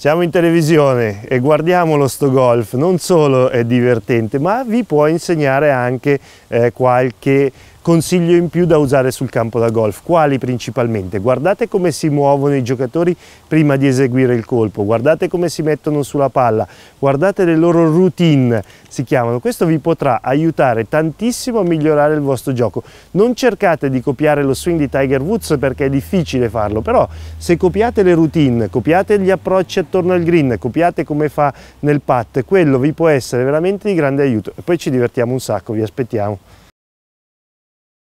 Siamo in televisione e guardiamo lo golf, non solo è divertente ma vi può insegnare anche eh, qualche Consiglio in più da usare sul campo da golf, quali principalmente? Guardate come si muovono i giocatori prima di eseguire il colpo, guardate come si mettono sulla palla, guardate le loro routine, si chiamano. Questo vi potrà aiutare tantissimo a migliorare il vostro gioco. Non cercate di copiare lo swing di Tiger Woods perché è difficile farlo, però se copiate le routine, copiate gli approcci attorno al green, copiate come fa nel pat, quello vi può essere veramente di grande aiuto. E poi ci divertiamo un sacco, vi aspettiamo.